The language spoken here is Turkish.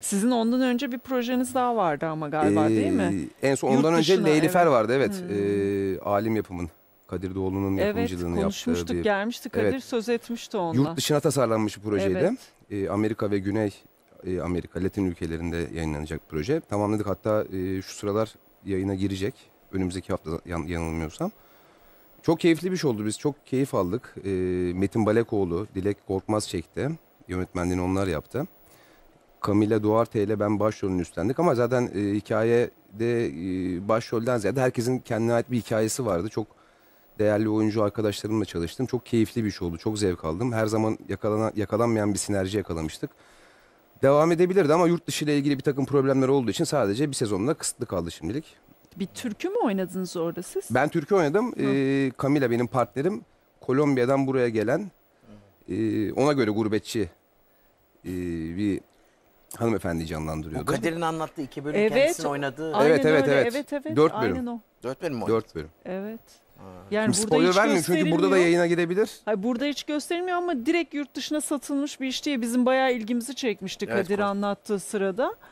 Sizin ondan önce bir projeniz daha vardı ama galiba ee, değil mi? Ee, en son ondan Yurt önce dışına, Leylifer evet. vardı evet. Hmm. Ee, alim yapımın. Kadir Doğulu'nun evet, yapımcılığını yaptığı. Evet konuşmuştuk bir... gelmişti Kadir evet. söz etmişti ondan. Yurt dışına tasarlanmış bir projeydi. Evet. Ee, Amerika ve Güney e, Amerika Latin ülkelerinde yayınlanacak proje. Tamamladık hatta e, şu sıralar yayına girecek. Önümüzdeki hafta yan, yanılmıyorsam. Çok keyifli bir şey oldu biz çok keyif aldık. E, Metin Balekoğlu, Dilek Korkmaz çekti. Yönetmenliğini onlar yaptı. Camila Duarte ile ben başrolünü üstlendik ama zaten e, hikayede e, başrolden ziyade herkesin kendine ait bir hikayesi vardı. Çok değerli oyuncu arkadaşlarımla çalıştım. Çok keyifli bir şey oldu. Çok zevk aldım. Her zaman yakalana, yakalanmayan bir sinerji yakalamıştık. Devam edebilirdi ama yurt dışı ile ilgili bir takım problemler olduğu için sadece bir sezonla kısıtlı kaldı şimdilik. Bir türkü mü oynadınız orada siz? Ben türkü oynadım. Hı. E, Camila benim partnerim. Kolombiya'dan buraya gelen. E, ona göre gurbetçi e, bir hanımefendi Bu canlandırıyordu. Kadir'in anlattığı iki bölüm Evet. kendisinin oynadığı. Aynen Evet, evet, öyle. evet. Dört bölüm. Aynen o. Dört bölüm mü oynadı? bölüm. Evet. Yani Şimdi spoiler vermeyeyim çünkü burada da yayına gidebilir. Hayır, burada hiç gösterilmiyor ama direkt yurt dışına satılmış bir iş diye bizim bayağı ilgimizi çekmişti Evet, Kadir anlattığı sırada.